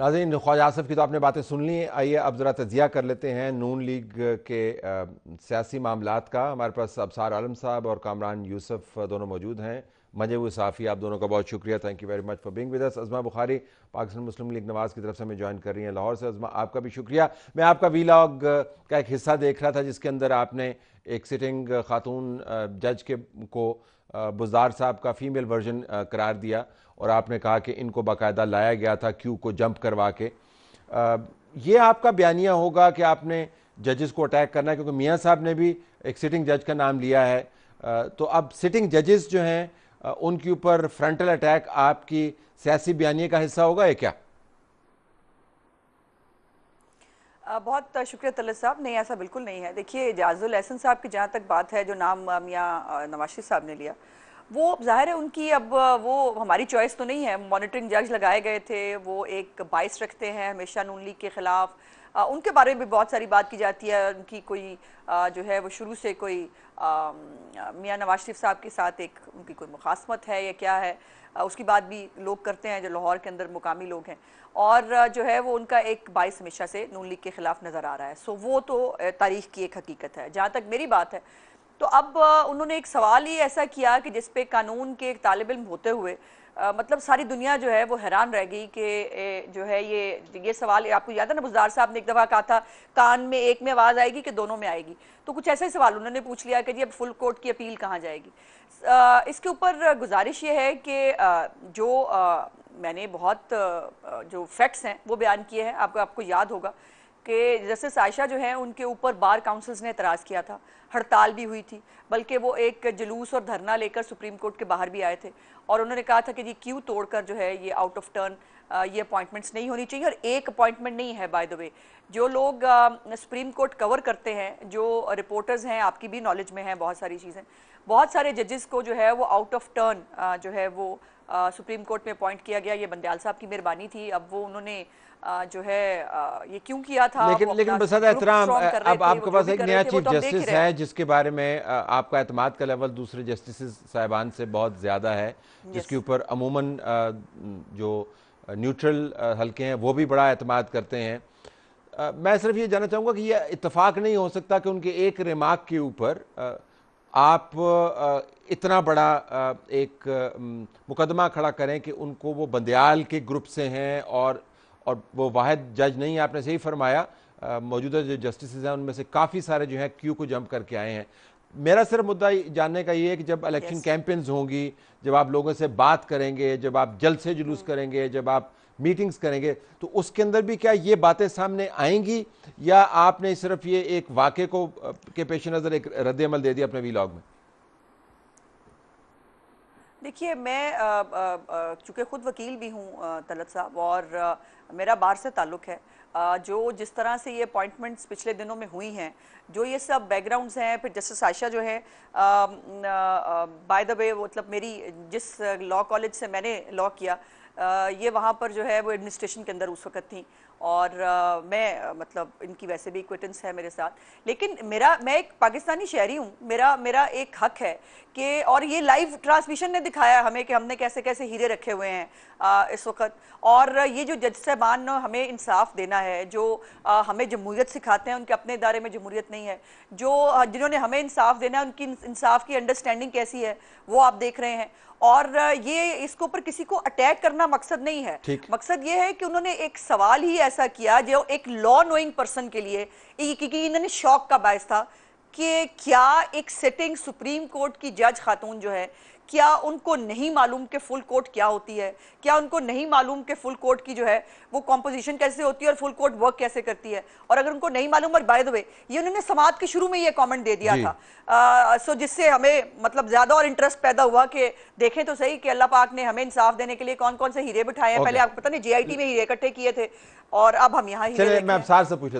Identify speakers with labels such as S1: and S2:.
S1: नाजीन ख्वाजा आसफ की तो आपने बातें सुन ली आइए अब ज़रा तजिया कर लेते हैं नून लीग के सियासी मामला का हमारे पास अबसार आलम साहब और कामरान यूसफ दोनों मौजूद हैं मजे हुए साफ़ी आप दोनों का बहुत शुक्रिया thank you very much for being with us Azma Bukhari Pakistan Muslim League Nawaz की तरफ से हमें ज्वाइन कर रही हैं लाहौर से अजमा आपका भी शुक्रिया मैं आपका लॉग का एक हिस्सा देख रहा था जिसके अंदर आपने एक सिटिंग खातून जज के को बुजार साहब का फीमेल वर्जन करार दिया और आपने कहा कि इनको बाकायदा लाया गया था क्यू को जंप करवा के ये आपका बयानिया होगा कि आपने जजेस को अटैक करना है क्योंकि मियाँ साहब ने भी एक सिटिंग जज का नाम लिया है तो अब सिटिंग जजेस जो हैं उनके ऊपर फ्रंटल अटैक आपकी सियासी बयानिए का हिस्सा होगा या क्या
S2: बहुत शुक्रिया तलत साहब नहीं ऐसा बिल्कुल नहीं है देखिए एजाजुल एहसन साहब की जहाँ तक बात है जो नाम मियाँ नवाशिफ साहब ने लिया वो जाहिर है उनकी अब वो हमारी चॉइस तो नहीं है मॉनिटरिंग जज लगाए गए थे वो एक बाइस रखते हैं हमेशा नून लीग के ख़िलाफ़ उनके बारे में भी बहुत सारी बात की जाती है उनकी कोई जो है वो शुरू से कोई मियाँ नवाज शरीफ साहब के साथ एक उनकी कोई मुखासमत है या क्या है उसकी बात भी लोग करते हैं जो लाहौर के अंदर मुकामी लोग हैं और जो है वो उनका एक बाइस हमेशा से नून लीग के ख़िलाफ़ नज़र आ रहा है सो वो तो तारीख़ की एक हकीकत है जहाँ तक मेरी बात है तो अब उन्होंने एक सवाल ही ऐसा किया कि जिसपे कानून के एक तालब इम होते हुए आ, मतलब सारी दुनिया जो है वो हैरान रह गई कि जो है ये ये सवाल आपको याद है ना बुजार साहब ने एक दफ़ा कहा था कान में एक में आवाज़ आएगी कि दोनों में आएगी तो कुछ ऐसा ही सवाल उन्होंने पूछ लिया कि जी अब फुल कोर्ट की अपील कहाँ जाएगी आ, इसके ऊपर गुजारिश ये है कि जो आ, मैंने बहुत जो फैक्ट्स हैं वो बयान किए हैं आपको आपको याद होगा कि जस्टिस आयशा जो है उनके ऊपर बार काउंसिल्स ने एतराज़ किया था हड़ताल भी हुई थी बल्कि वो एक जुलूस और धरना लेकर सुप्रीम कोर्ट के बाहर भी आए थे और उन्होंने कहा था कि जी क्यों तोड़कर जो है ये आउट ऑफ टर्न ये अपॉइंटमेंट्स नहीं होनी चाहिए और एक अपॉइंटमेंट नहीं है बाय द वे जो लोग सुप्रीम कोर्ट कवर करते हैं जो रिपोर्टर्स हैं आपकी भी नॉलेज में हैं बहुत सारी चीज़ें बहुत सारे जजेस को जो है वो आउट ऑफ टर्न जो है वो सुप्रीम कोर्ट में अपॉइंट किया गया ये बंदयाल साहब की मेहरबानी थी अब वो उन्होंने जो है ये क्यों किया था लेकिन लेकिन बसद एहतराम अब आपके पास एक नया चीफ तो जस्टिस है
S1: जिसके बारे में आपका एतमाद का लेवल दूसरे जस्टिस साहिबान से बहुत ज़्यादा है जिसके ऊपर अमूमन जो न्यूट्रल हल्के हैं वो भी बड़ा अहतमाद करते हैं आ, मैं सिर्फ ये जानना चाहूँगा कि यह इतफाक़ नहीं हो सकता कि उनके एक रिमार्क के ऊपर आप आ, इतना बड़ा आ, एक मुकदमा खड़ा करें कि उनको वो बंदयाल के ग्रुप से हैं और और वो वाद जज नहीं आपने सही फरमाया मौजूदा जो जस्टिस हैं उनमें से काफ़ी सारे जो हैं क्यू को जंप करके आए हैं मेरा सिर्फ मुद्दा जानने का ये है कि जब इलेक्शन yes. कैंपेन्स होंगी जब आप लोगों से बात करेंगे जब आप जल से जुलूस hmm. करेंगे जब आप मीटिंग्स करेंगे तो उसके अंदर भी क्या ये बातें सामने आएंगी या आपने सिर्फ ये एक वाक़े को के पेश नज़र एक रद्दमल दे दिया अपने वीलॉग में
S2: देखिए मैं चूँकि ख़ुद वकील भी हूँ तलत साहब और मेरा बार से ताल्लुक़ है जो जिस तरह से ये अपॉइंटमेंट्स पिछले दिनों में हुई हैं जो ये सब बैकग्राउंड्स हैं फिर जस्टिस आयशा जो है बाय द वे मतलब मेरी जिस लॉ कॉलेज से मैंने लॉ किया आ, ये वहाँ पर जो है वो एडमिनिस्ट्रेशन के अंदर उस वक्त थी और आ, मैं मतलब इनकी वैसे भी इक्विटेंस है मेरे साथ लेकिन मेरा मैं एक पाकिस्तानी शहरी हूँ मेरा मेरा एक हक है कि और ये लाइव ट्रांसमिशन ने दिखाया हमें कि हमने कैसे कैसे हीरे रखे हुए हैं आ, इस वक्त और ये जो जज साहबान हमें इंसाफ देना है जो आ, हमें जमहूरियत सिखाते हैं उनके अपने इदारे में जमहूरियत नहीं है जो जिन्होंने हमें इंसाफ देना है उनकी इंसाफ की अंडरस्टैंडिंग कैसी है वो आप देख रहे हैं और ये इसके ऊपर किसी को अटैक करना मकसद नहीं है मकसद ये है कि उन्होंने एक सवाल ही ऐसा किया जो एक लॉ नोइंग पर्सन के लिए क्योंकि इन्होंने शौक का बायस था कि क्या एक सिटिंग सुप्रीम कोर्ट की जज खातून जो है क्या उनको नहीं मालूम कि फुल कोर्ट क्या होती है क्या उनको नहीं मालूम कि फुल कोर्ट की जो है वो कॉम्पोजिशन कैसे होती है और फुल कोर्ट वर्क कैसे करती है और अगर उनको नहीं मालूम और बाय द वे ये उन्होंने समाज के शुरू में ये कमेंट दे दिया था आ, सो जिससे हमें मतलब ज्यादा और इंटरेस्ट पैदा हुआ कि देखें तो सही कि अल्लाह पाक ने हमें इंसाफ देने के लिए कौन कौन से हीरे बिठाए हैं पहले आपको पता नहीं जे में हीरे इकट्ठे किए थे और अब हम यहाँ
S1: ही